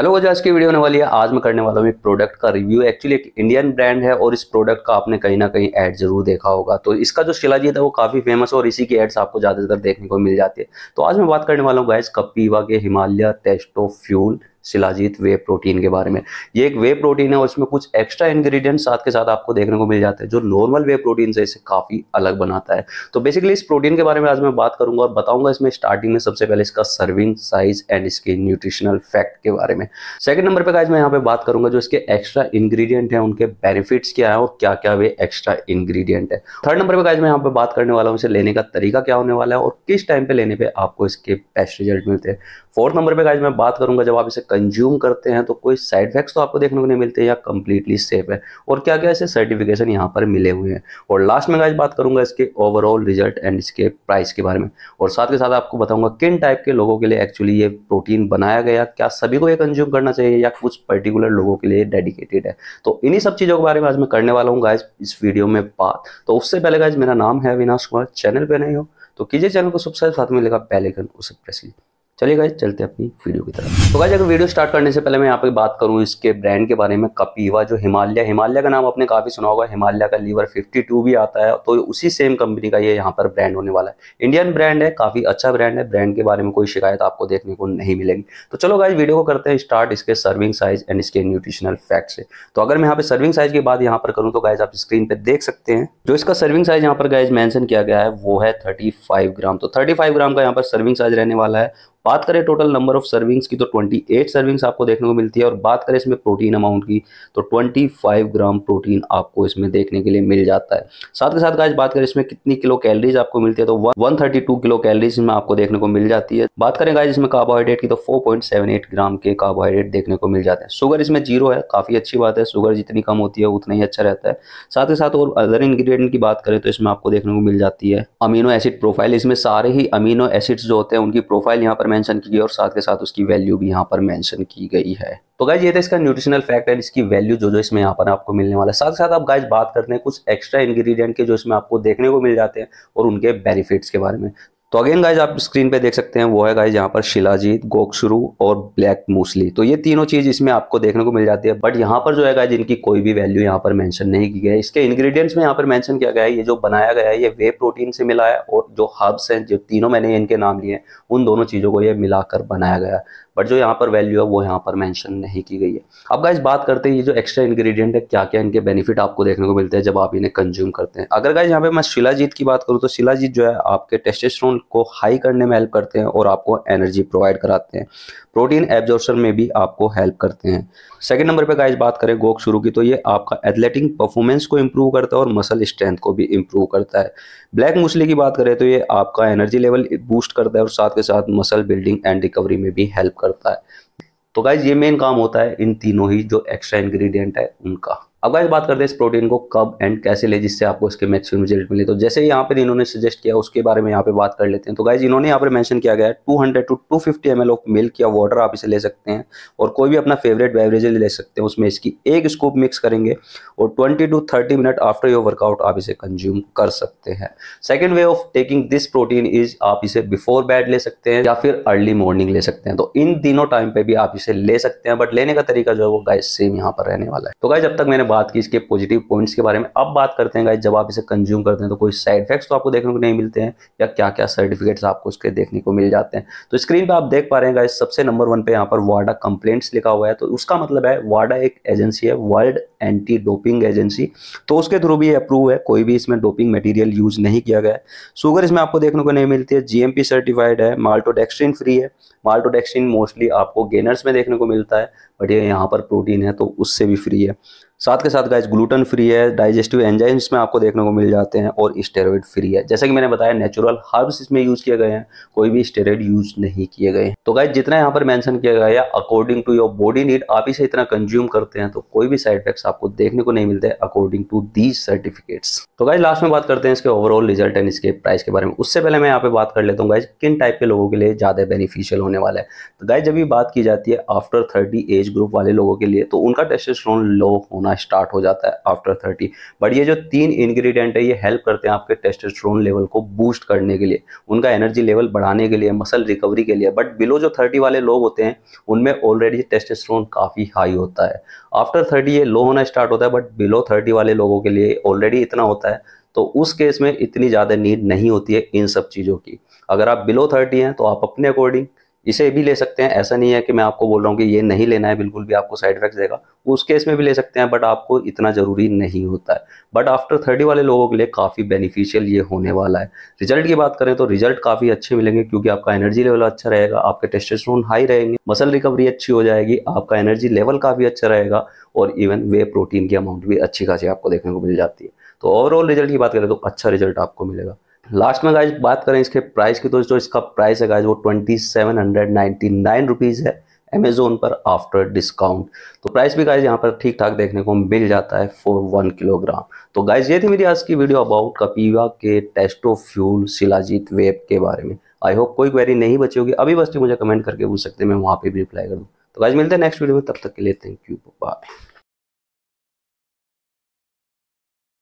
hello वजह आज की वीडियो होने वाली है आज मैं करने वाला हूँ एक प्रोडक्ट का रिव्यू एक्चुअली एक इंडियन ब्रांड है और इस प्रोडक्ट का आपने कहीं ना कहीं ऐड जरूर देखा होगा तो इसका जो शिलाजीत है वो काफी फेमस है और इसी की एड्स आपको ज्यादातर देखने को मिल जाती है तो आज मैं बात करने वाला हूँ गैस कपीवा के Himalaya testo fuel shilajit whey protein के बारे में ये एक वे प्रोटीन है और इसमें कुछ एक्स्ट्रा इंग्रेडिएंट्स साथ के साथ आपको देखने को मिल जाते हैं जो नॉर्मल वे प्रोटीन से इसे काफ़ी अलग बनाता है तो बेसिकली इस प्रोटीन के बारे में आज मैं बात करूंगा और बताऊंगा इसमें स्टार्टिंग में सबसे पहले इसका सर्विंग साइज एंड इसके न्यूट्रिशनल फैक्ट के बारे में सेकंड नंबर पर गाइज मैं यहाँ पे बात करूंगा जो इसके एक्स्ट्रा इंग्रीडियंट है उनके बेनिफिट्स क्या है और क्या क्या वे एक्स्ट्रा इंग्रीडियंट है थर्ड नंबर पर गाइज मैं यहाँ पे बात करने वाला हूँ इसे लेने का तरीका क्या होने वाला है और किस टाइम पे लेने पर आपको इसके बेस्ट रिजल्ट मिलते हैं फोर्थ नंबर पर गाइज मैं बात करूंगा जब आप इसे कंज्यूम करते हैं तो कोई साइड इफेक्ट्स तो आपको देखने को नहीं मिलते या कंप्लीटली सेफ है और क्या क्या ऐसे सर्टिफिकेशन यहाँ पर मिले हुए हैं और लास्ट में गाइज बात करूंगा इसके ओवरऑल रिजल्ट एंड इसके प्राइस के बारे में और साथ के साथ आपको बताऊंगा किन टाइप के लोगों के लिए एक्चुअली ये प्रोटीन बनाया गया क्या सभी को यह कंज्यूम करना चाहिए या कुछ पर्टिकुलर लोगों के लिए डेडिकेटेड है तो इन्हीं सब चीज़ों के बारे में आज मैं करने वाला हूँ गाइज इस वीडियो में बात तो उससे पहले गाइज मेरा नाम है अविनाश कुमार चैनल पर नहीं हो तो कीजिए चैनल को सब्सक्राइब साथ में लेगा पहले आइकन उसे प्रेस कीजिए चलिए गाइज चलते हैं अपनी वीडियो की तरफ तो गाइज अगर वीडियो स्टार्ट करने से पहले मैं यहाँ पे बात करूँ इसके ब्रांड के बारे में कपीवा जो हिमालय हिमालय का नाम आपने काफ़ी सुना होगा हिमालय का लीवर 52 भी आता है तो उसी सेम कंपनी का ये यहाँ पर ब्रांड होने वाला है इंडियन ब्रांड है काफ़ी अच्छा ब्रांड है ब्रांड के बारे में कोई शिकायत आपको देखने को नहीं मिलेगी तो चलो गाइज वीडियो को करते हैं स्टार्ट इसके सर्विंग साइज एंड इसके न्यूट्रिशनल फैक्ट से तो अगर मैं यहाँ पे सर्विंग साइज की बात यहाँ पर करूँ तो गाइज आप स्क्रीन पर देख सकते हैं जो इसका सर्विंग साइज यहाँ पर गाइज मैंशन किया गया है वो है थर्टी ग्राम तो थर्टी ग्राम का यहाँ पर सर्विंग साइज रहने वाला है बात करें टोटल नंबर ऑफ सर्विंग्स की तो 28 सर्विंग्स आपको देखने को मिलती है और बात करें इसमें प्रोटीन अमाउंट की तो 25 ग्राम प्रोटीन आपको इसमें देखने के लिए मिल जाता है साथ के साथ बात करें इसमें कितनी किलो कैलरीज आपको मिलती है तो 132 किलो कैलरीज में आपको देखने को मिल जाती है बात करें गाय इसमें कार्बोहाइड्रेट की तो फोर ग्राम के कार्बोहाइड्रेट देखने को मिल जाते हैं शुगर इसमें जीरो है काफ़ी अच्छी बात है शुगर जितनी कम होती है उतना ही अच्छा रहता है साथ ही साथ और अदर इंग्रीडियंट की बात करें तो इसमें आपको देखने को मिल जाती है अमीनो एसिड प्रोफाइल इसमें सारे ही अमीनो एसिड जो होते हैं उनकी प्रोफाइल यहाँ पर मेंशन की गई और साथ के साथ उसकी वैल्यू भी यहाँ पर मेंशन की गई है तो गाइज ये था इसका न्यूट्रिशनल फैक्ट एंड इसकी वैल्यू जो जो इसमें यहाँ पर आपको मिलने वाला है साथ साथ आप गाइज बात करते हैं कुछ एक्स्ट्रा इंग्रेडिएंट के जो इसमें आपको देखने को मिल जाते हैं और उनके बेनिफिट्स के बारे में तो अगेन गाइज आप स्क्रीन पे देख सकते हैं वो है गाइज यहाँ पर शिलाजीत गोकशुरू और ब्लैक मूसली तो ये तीनों चीज इसमें आपको देखने को मिल जाती है बट यहाँ पर जो है गाइज इनकी कोई भी वैल्यू यहाँ पर मेंशन नहीं की गई है इसके इंग्रेडिएंट्स में यहाँ पर मेंशन किया गया है ये जो बनाया गया है ये वे प्रोटीन से मिला है और जो हर्ब्स हैं जो तीनों मैंने इनके नाम लिए उन दोनों चीज़ों को ये मिलाकर बनाया गया बट जो यहाँ पर वैल्यू है वो यहाँ पर मैंशन नहीं की गई है अब गाइज बात करते हैं ये जो एक्स्ट्रा इंग्रीडियंट है क्या क्या इनके बेनिफिट आपको देखने को मिलते हैं जब आप इन्हें कंज्यूम करते हैं अगर गाइज यहाँ पे मैं शिलाजीत की बात करूँ तो शिलाजीत जो है आपके टेस्टेस्ट्रोन को हाई करने में हेल्प करते हैं और आपको एनर्जी प्रोवाइड कराते हैं प्रोटीन एब्जॉर्शन में भी आपको हेल्प करते हैं सेकेंड नंबर पे गाइज बात करें गोक शुरू की तो ये आपका एथलेटिक परफॉर्मेंस को इम्प्रूव करता है और मसल स्ट्रेंथ को भी इम्प्रूव करता है ब्लैक मूसली की बात करें तो ये आपका एनर्जी लेवल बूस्ट करता है और साथ के साथ मसल बिल्डिंग एंड रिकवरी में भी हेल्प करता है करता है तो गाइज ये मेन काम होता है इन तीनों ही जो एक्स्ट्रा इंग्रेडिएंट है उनका अब गाइस बात करते हैं इस प्रोटीन को कब एंड कैसे ले जिससे आपको इसके मैक्सिमम रिजल्ट मिले तो जैसे यहाँ पे इन्होंने सजेस्ट किया उसके बारे में यहाँ पे बात कर लेते हैं तो गाइस इन्होंने यहाँ पे मेंशन किया गया है 200 two 250 fifty M of milk या वाटर आप इसे ले सकते हैं और कोई भी अपना फेवरेट बेवरेज ले सकते हैं उसमें इसकी एक स्कूप मिक्स करेंगे और twenty to thirty minute after your workout आप इसे कंज्यूम कर सकते हैं second way of taking this protein is आप इसे बिफोर बेड ले सकते हैं या फिर अर्ली मॉर्निंग ले सकते हैं तो इन तीनों टाइम पर भी आप इसे ले सकते हैं बट लेने का तरीका जो है वो गाइज सेम यहाँ पर रहने वाला है तो गाइज जब तक मैंने बात की इसके पॉजिटिव पॉइंट्स के बारे में अब बात करते हैं गाइज जब आप इसे कंज्यूम करते हैं तो कोई साइड इफेक्ट्स तो आपको देखने को नहीं मिलते हैं या क्या क्या सर्टिफिकेट्स आपको उसके देखने को मिल जाते हैं तो स्क्रीन पर आप देख पा रहे हैं गाइज सबसे नंबर वन पे यहाँ पर वाडा कंप्लेंट्स लिखा हुआ है तो उसका मतलब है वाडा एक एजेंसी है वर्ल्ड एंटी डोपिंग एजेंसी तो उसके थ्रू भी अप्रूव है कोई भी इसमें डोपिंग मटीरियल यूज नहीं किया गया है शुगर इसमें आपको देखने को नहीं मिलती है जीएमपी सर्टिफाइड है माल्टोडेक्सट्रिन फ्री है माल्टोडेक्सट्रिन मोस्टली आपको गेनर्स में देखने को मिलता है बट ये यहाँ पर प्रोटीन है तो उससे भी फ्री है साथ के साथ गाइज ग्लूटन फ्री है डाइजेस्टिव एंजाइम इसमें आपको देखने को मिल जाते हैं और स्टेरॉइड फ्री है जैसा कि मैंने बताया नेचुरल हर्ब्स इसमें यूज किए गए हैं कोई भी स्टेरॉइड यूज नहीं किए गए तो गाइज जितना यहाँ पर मेंशन किया गया है according to your body need आप इसे इतना कंज्यूम करते हैं तो कोई भी साइड इफेक्ट आपको देखने को नहीं मिलते अकॉर्डिंग टू दीज सर्टिफिकेट्स तो गाइज लास्ट में बात करते हैं इसके ओवरऑल रिजल्ट एंड इसके प्राइस के बारे में उससे पहले मैं यहाँ पे बात कर लेता हूँ गाइज किन टाइप के लोगों के लिए ज़्यादा बेनिफिशियल होने वाला है तो गाइज जब भी बात की जाती है आफ्टर थर्टी एज ग्रुप वाले लोगों के लिए तो उनका टेस्टोस्टेरोन लो होना होना स्टार्ट हो जाता है आफ्टर थर्टी बट ये जो तीन इंग्रेडिएंट है ये हेल्प करते हैं आपके टेस्टोस्टेरोन लेवल को बूस्ट करने के लिए उनका एनर्जी लेवल बढ़ाने के लिए मसल रिकवरी के लिए बट बिलो जो थर्टी वाले लोग होते हैं उनमें ऑलरेडी टेस्टेस्ट्रोन काफ़ी हाई होता है आफ्टर थर्टी ये लो होना स्टार्ट होता है बट बिलो थर्टी वाले लोगों के लिए ऑलरेडी इतना होता है तो उस केस में इतनी ज़्यादा नीड नहीं होती है इन सब चीज़ों की अगर आप बिलो थर्टी हैं तो आप अपने अकॉर्डिंग इसे भी ले सकते हैं ऐसा नहीं है कि मैं आपको बोल रहा हूँ कि ये नहीं लेना है बिल्कुल भी आपको साइड इफेक्ट देगा उस केस में भी ले सकते हैं बट आपको इतना ज़रूरी नहीं होता है बट आफ्टर थर्टी वाले लोगों के लिए काफ़ी बेनिफिशियल ये होने वाला है रिजल्ट की बात करें तो रिजल्ट काफ़ी अच्छे मिलेंगे क्योंकि आपका एनर्जी लेवल अच्छा रहेगा आपके टेस्टेस्ट्रोन हाई रहेंगे मसल रिकवरी अच्छी हो जाएगी आपका एनर्जी लेवल काफ़ी अच्छा रहेगा और इवन वे प्रोटीन की अमाउंट भी अच्छी खासी आपको देखने को मिल जाती है तो ओवरऑल रिजल्ट की बात करें तो अच्छा रिजल्ट आपको मिलेगा लास्ट में गाइज बात करें इसके प्राइस की तो जो इसका प्राइस है गाइज वो twenty seven hundred ninety nine rupees है अमेजोन पर आफ्टर डिस्काउंट तो प्राइस भी गाइज यहाँ पर ठीक ठाक देखने को मिल जाता है फॉर वन किलोग्राम तो गाइज ये थी मेरी आज की वीडियो अबाउट कपीवा के टेस्टो फ्यूल शिलाजीत वेब के बारे में आई होप कोई क्वेरी नहीं बची होगी अभी बस मुझे कमेंट करके पूछ सकते हैं मैं वहाँ पर भी रिप्लाई कर दूँ तो गाइज मिलते हैं नेक्स्ट वीडियो में तब तक के लिए थैंक यू बाय